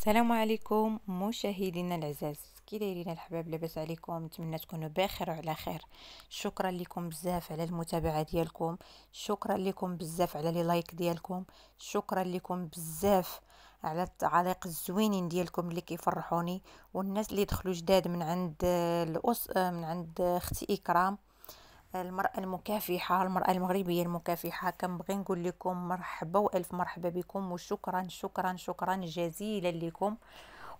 السلام عليكم مشاهدينا العزاز كي دايرين الحباب لاباس عليكم نتمنى تكونوا بخير وعلى خير شكرا لكم بزاف على المتابعه ديالكم شكرا لكم بزاف على لي لايك ديالكم شكرا لكم بزاف على التعاليق الزوينين ديالكم اللي كيفرحوني والناس اللي دخلوا جداد من عند الأس من عند اختي اكرام المرأة المكافحة المرأة المغربية المكافحة كنبغي نقول لكم مرحبا والف مرحبا بكم وشكرا شكرا شكرا جزيلا لكم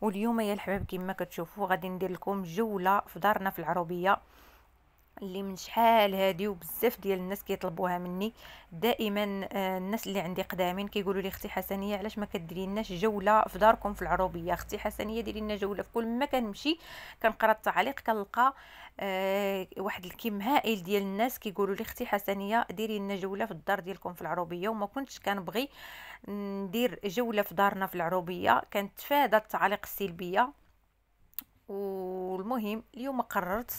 واليوم يا الحباب كما كتشوفوا غادي ندير لكم جوله في دارنا في العروبيه اللي من شحال هادي وبزاف ديال الناس كيطلبوها مني دائما آه، الناس اللي عندي قدامين كيقولوا لي اختي حسنيه علاش ما كديري لناش جوله في داركم في العروبيه اختي حسنيه ديري لنا جوله في كل ما كنمشي كنقرا التعليق كنلقى أه واحد الكم هائل ديال الناس كيقولوا لي اختي حسنيه ديري لنا جوله في الدار ديالكم في العروبيه وما كنتش كنبغي ندير جوله في دارنا في العروبيه كنتفادى التعاليق السلبيه والمهم اليوم قررت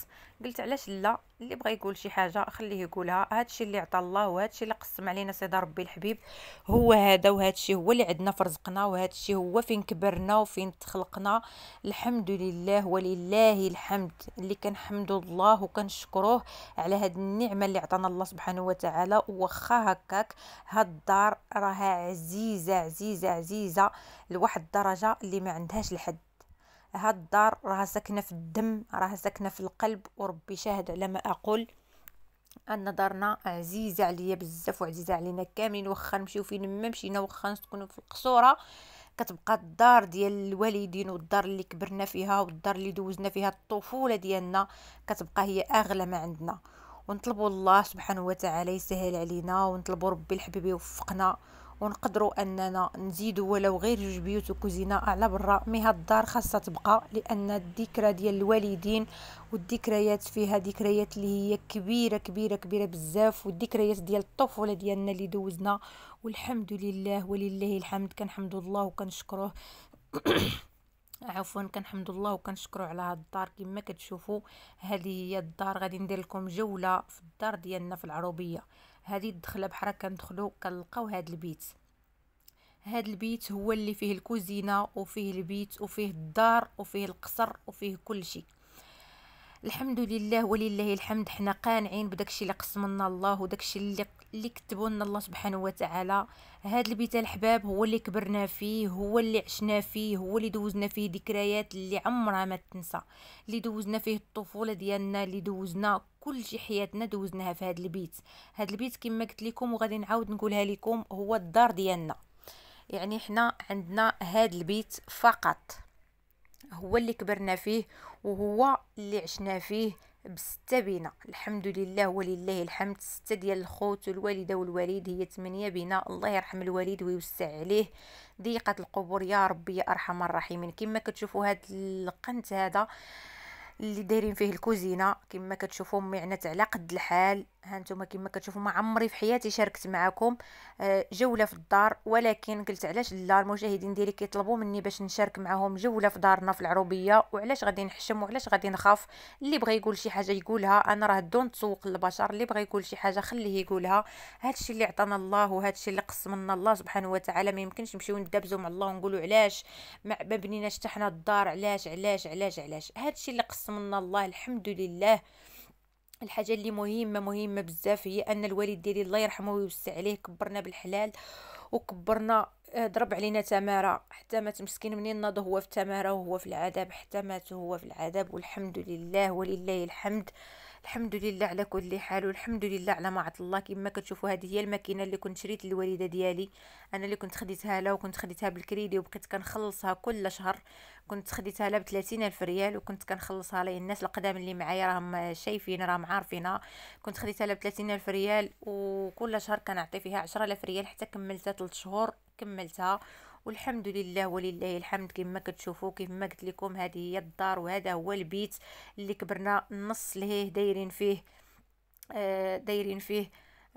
قلت علاش لا اللي بغى يقول شي حاجه خليه يقولها هادشي اللي عطى الله وهادشي اللي قسم علينا سيدي ربي الحبيب هو هذا وهادشي هو اللي عندنا في رزقنا وهادشي هو فين كبرنا وفين تخلقنا الحمد لله ولله الحمد اللي كنحمد الله وكنشكروه على هاد النعمه اللي عطانا الله سبحانه وتعالى وخا هكاك هاد الدار راها عزيزه عزيزه عزيزه لواحد الدرجه اللي ما عندهاش الحد هاد الدار راها ساكنه في الدم راها ساكنه في القلب وربي شاهد على ما اقول ان دارنا عزيزه عليا بزاف وعزيزه علينا كاملين واخا نمشيو فين ما مشينا واخا نسكنو في القصوره كتبقى الدار ديال الوالدين والدار اللي كبرنا فيها والدار اللي دوزنا فيها الطفوله ديالنا كتبقى هي اغلى ما عندنا ونطلبوا الله سبحانه وتعالى يسهل علينا ونطلبوا ربي الحبيب يوفقنا ونقدروا اننا نزيدوا ولو غير جوج بيوت وكوزينه على برا مي هاد الدار خاصها تبقى لان الذكرى ديال الوالدين والذكريات فيها ذكريات اللي هي كبيره كبيره كبيره بزاف والذكريات ديال الطفوله ديالنا اللي دوزنا والحمد لله ولله الحمد كنحمد الله وكنشكروه عفوا كنحمد الله وكنشكروا على هاد الدار كما كتشوفوا هذه هي الدار غادي ندير لكم جوله في الدار ديالنا في العروبيه هذه الدخله بحال كندخلو كنلقاو هاد البيت هذا البيت هو اللي فيه الكوزينه وفيه البيت وفيه الدار وفيه القصر وفيه كل شيء الحمد لله ولله الحمد حنا قانعين بداكشي اللي قسمنا الله وداكشي اللي اللي كتبوا لنا الله سبحانه وتعالى هذا البيت الحباب هو اللي كبرنا فيه هو اللي عشنا فيه هو اللي دوزنا فيه ذكريات اللي عمرها ما تنسى اللي دوزنا فيه الطفوله ديالنا اللي دوزنا كل شي حياتنا دوزناها في هذا البيت هذا البيت كما قلت لكم وغادي نعاود نقولها لكم هو الدار ديالنا يعني حنا عندنا هاد البيت فقط هو اللي كبرنا فيه وهو اللي عشنا فيه بستة بينا الحمد لله ولله الحمد ستة ديال الخوت والوالدة والوالد هي ثمانية بينا الله يرحم الوالد ويوسع عليه ضيقة القبور يا ربي يا أرحم الراحمين كما كتشوفوا هاد القنت هذا اللي دايرين فيه الكوزينه كما كتشوفوا معنات على قد الحال هانتوما كما كتشوفوا ما عمري في حياتي شاركت معكم آه، جوله في الدار ولكن قلت علاش لا المشاهدين ديالي كيطلبوا مني باش نشارك معهم جوله في دارنا في العروبيه وعلاش غادي نحشم وعلاش غادي نخاف اللي بغى يقول شي حاجه يقولها انا راه دون تسوق للبشر اللي بغى يقول شي حاجه خليه يقولها الشيء اللي عطانا الله وهادشي اللي قسمنا الله سبحانه وتعالى ما يمكنش نمشيو ندبزو مع الله ونقولوا علاش ما بنيناش حتى حنا الدار علاش علاش علاش علاش الشيء اللي قسمنا الله الحمد لله الحاجه اللي مهمه مهمه بزاف هي ان الوالد ديالي الله يرحمه ويوسع عليه كبرنا بالحلال وكبرنا آه، ضرب علينا تماره حتى مات مسكين منين ناض هو في التماره وهو في العذاب حتى مات هو في العذاب والحمد لله ولله الحمد الحمد لله على كل حال والحمد لله على ما عطى الله كما كتشوفوا هذه هي الماكينه اللي كنت شريت للوالده ديالي انا اللي كنت خديتها لها وكنت خديتها بالكريدي وبقيت كنخلصها كل شهر كنت خديتها لها ب 30000 ريال وكنت كنخلصها لي الناس القدام اللي معايا راهم شايفين راهم عارفينها كنت خديتها لها ب 30000 ريال وكل شهر كنعطي فيها 10000 ريال حتى كملتها 3 شهور كملتها والحمد لله ولله الحمد كما كتشوفوا كما قلت لكم هذه هي الدار وهذا هو البيت اللي كبرنا نص لهيه دايرين فيه آه، دايرين فيه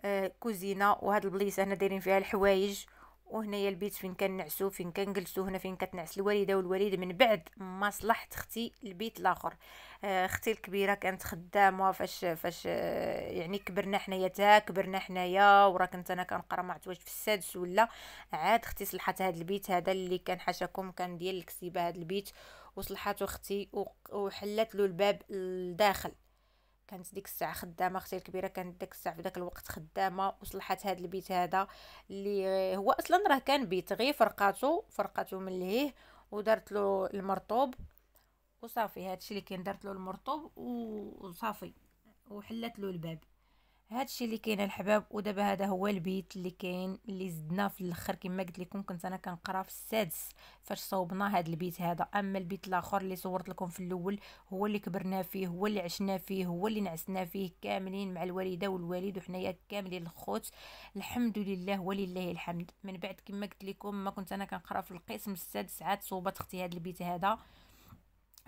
آه، كوزينه وهاد البليصه هنا دايرين فيها الحوايج وهنايا البيت فين كنعسو فين كنجلسو هنا فين كتنعس الوالده والوالد من بعد ما صلحت اختي البيت الاخر آه، اختي الكبيره كانت خدامه فاش فاش آه، يعني كبرنا حنايا تا كبرنا حنايا ورا كنت انا كنقرا ما عرفت واش في السادس ولا عاد اختي صلحت هذا البيت هذا اللي كان حاشاكم كان ديال الكسيبه هذا البيت وصلحته اختي وحلت له الباب لداخل كانت ديك الساعه خدامه اختي الكبيره كانت ديك الساعه في داك الوقت خدامه وصلحات هذا البيت هذا اللي هو اصلا راه كان بيت غير فرقاتو فرقاتو من لهيه ودارت له المرطوب وصافي الشيء اللي كاين دارت له المرطوب وصافي وحلت له الباب هادشي اللي كاين الحباب ودابا هذا هو البيت اللي كاين اللي زدنا في الاخر كما قلت لكم كنت انا كنقرا في السادس فاش صوبنا هذا البيت هذا اما البيت الاخر اللي صورت لكم في الاول هو اللي كبرنا فيه هو اللي عشنا فيه هو اللي نعسنا فيه كاملين مع الوالده والوالد وحنايا كاملين الخوت الحمد لله ولله الحمد من بعد كما قلت لكم ما كنت انا كنقرا في القسم السادس عاد صوبت اختي هذا البيت هذا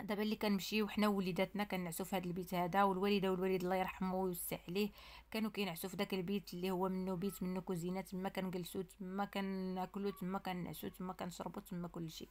دابا اللي كنمشيو وحنا ووليداتنا كنعسو في هذا البيت هذا والوالده والوالد الله يرحمه ويوسع عليه كانوا كينعسو في داك البيت اللي هو منه بيت منه كوزينه تما كنجلسو تما كناكلو تما كنعسو تما كنشربو تما كلشي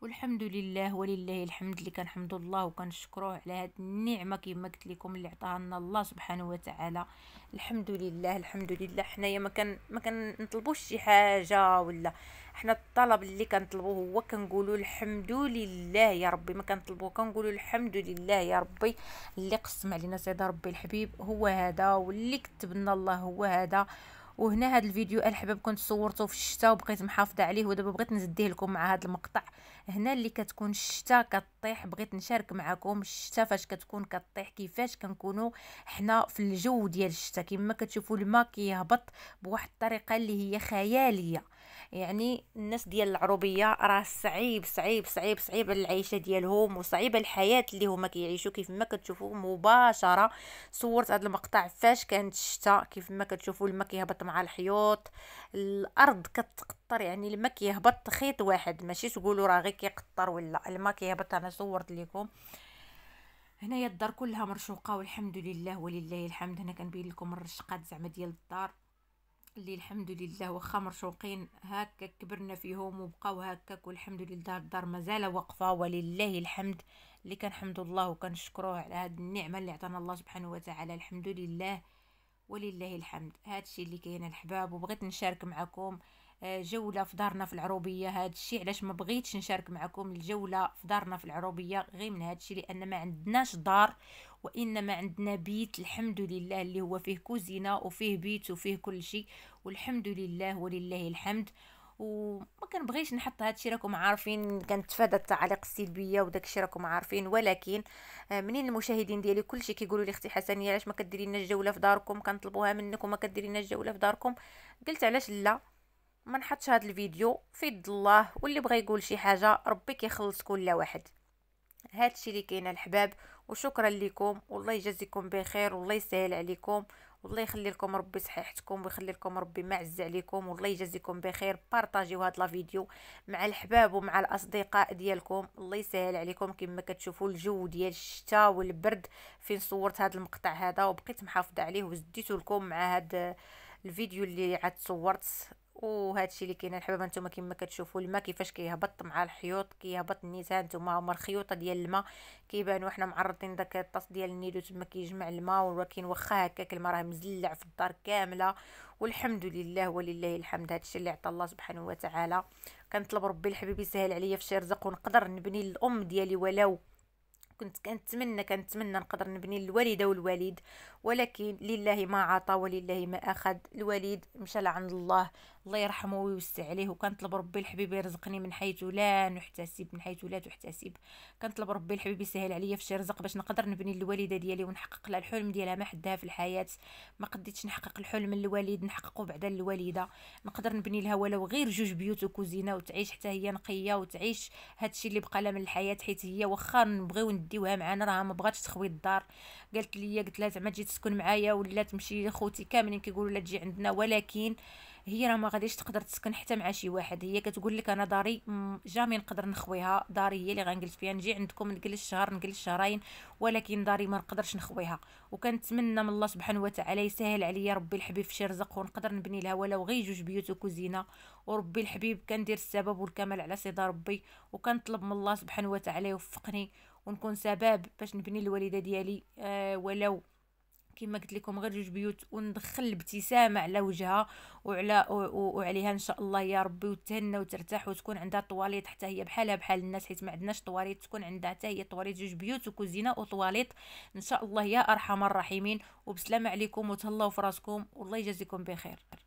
والحمد لله ولله الحمد اللي كنحمد الله وكنشكروه على هاد النعمه كما قلت لكم اللي عطاها لنا الله سبحانه وتعالى الحمد لله الحمد لله حنايا ما كان ما كنطلبوش شي حاجه ولا حنا الطلب اللي كنطلبوه هو كنقولوا الحمد لله يا ربي ما كنطلبوه كنقولوا الحمد لله يا ربي اللي قسم علينا سيدي ربي الحبيب هو هذا واللي كتب لنا الله هو هذا وهنا هذا الفيديو الحباب كنت صورته في الشتاء وبقيت محافظه عليه ودابا بغيت نزديه لكم مع هذا المقطع هنا اللي كتكون الشتاء كطيح بغيت نشارك معكم الشتاء فاش كتكون كطيح كيفاش كنكونوا حنا في الجو ديال الشتاء كما كتشوفوا الماء كيهبط بواحد الطريقه اللي هي خياليه يعني الناس ديال العروبيه راه صعيب صعيب صعيب صعيب العيشه ديالهم وصعيب الحياه اللي هما كيعيشوا كيف ما كتشوفوا مباشره صورت هذا المقطع فاش كانت الشتاء كيف ما كتشوفوا الماء كيهبط مع الحيوط الارض كتقطر يعني الماء كيهبط خيط واحد ماشي تقولوا راه غير كيقطر ولا الماء كيهبط انا صورت لكم هنايا الدار كلها مرشوقه والحمد لله ولله الحمد هنا كنبين لكم الرشقات زعما ديال الدار اللي الحمد لله واخا مرشوقين هكا كبرنا فيهم وبقاو هكاك والحمد لله الدار مازال واقفه ولله الحمد اللي كنحمد الله وكنشكروه على هاد النعمه اللي عطانا الله سبحانه وتعالى الحمد لله ولله الحمد الشيء اللي كاين الحباب وبغيت نشارك معكم آه، جوله في دارنا في العروبيه الشيء علاش ما بغيتش نشارك معكم الجوله في دارنا في العروبيه غير من الشيء لان ما عندناش دار وانما عندنا بيت الحمد لله اللي هو فيه كوزينه وفيه بيت وفيه كل شيء والحمد لله ولله الحمد وما كنبغيش نحط الشيء راكم عارفين كنتفادى التعاليق السلبيه الشيء راكم عارفين ولكن آه، منين المشاهدين ديالي كلشي كيقولوا لي اختي حسنيه علاش ما كديري لنا الجوله في داركم كنطلبوها منك وما كديري لنا الجوله في داركم قلت علاش لا ما نحطش هذا الفيديو في يد الله واللي بغى يقول شي حاجه ربي كيخلص كل واحد الشيء اللي كاين الحباب وشكرا لكم والله يجازيكم بخير والله يسهل عليكم والله يخلي لكم ربي صحيحتكم ويخلي لكم ربي ما عز عليكم والله يجازيكم بخير بارطاجيو هاد لا فيديو مع الحباب ومع الاصدقاء ديالكم الله يسهل عليكم كما كتشوفوا الجو ديال الشتاء والبرد فين صورت هاد المقطع هذا وبقيت محافظه عليه وزديته لكم مع هاد الفيديو اللي عاد صورت وهذا الشيء اللي كاين الحباب نتوما كما كتشوفوا الماء كيفاش كيهبط مع الحيوط كيهبط النيت نتوما هما الخيوطه ديال الماء كيبانوا حنا معرضين داك الطاس ديال النيلو تما كيجمع الماء ولكن واخا هكاك الماء راه مزلع في الدار كامله والحمد لله ولله الحمد هذا الشيء اللي عطى الله سبحانه وتعالى كنطلب ربي الحبيب يسهل عليا في شي رزق ونقدر نبني الام ديالي ولو كنت كنتمنى كنتمنى نقدر نبني الوالده والوالد ولكن لله ما عطى ولله ما اخذ الوالد مشى لعند الله الله يرحمه ويوسع عليه وكنطلب ربي الحبيب يرزقني من حيث لا نحتسب من حيث لا تحتسب كنطلب ربي الحبيب يسهل عليا في شي رزق باش نقدر نبني الوالده ديالي ونحقق لها الحلم ديالها ما حدها في الحياه ما قديتش نحقق الحلم الوالد نحققه بعدا الوالده نقدر نبني لها ولو غير جوج بيوت وكوزينه وتعيش حتى هي نقيه وتعيش هادشي اللي بقى لها من الحياه حيت هي واخا نبغيو نديوها معنا راه ما بغاتش تخوي الدار قالت لي قلت لها زعما تجي تسكن معايا ولا تمشي خوتي كاملين كيقولوا لا تجي عندنا ولكن هي راه ما غاديش تقدر تسكن حتى مع شي واحد هي كتقول لك انا داري جامي نقدر نخويها داري هي اللي غنجلس فيها نجي عندكم نجلس شهر نجلس شهرين ولكن داري ما نقدرش نخويها وكنتمنى من الله سبحانه وتعالى يسهل عليا ربي الحبيب في شي رزق ونقدر نبني لها ولو غير جوج بيوت وكوزينه وربي الحبيب كندير السبب والكمال على سيدنا ربي وكنطلب من الله سبحانه وتعالى يوفقني ونكون سبب باش نبني الوالده ديالي آه ولو كما قلت لكم غير جوج بيوت وندخل الابتسامه على وجهها وعلى وعليها ان شاء الله يا ربي وتهنى وترتاح وتكون عندها طواليط حتى هي بحالها بحال الناس حيت ما عندناش طواليط تكون عندها حتى هي طواليط جوج بيوت وكوزينه وطواليط ان شاء الله يا ارحم الراحمين وبسلامه عليكم وتهلاو في راسكم والله يجازيكم بخير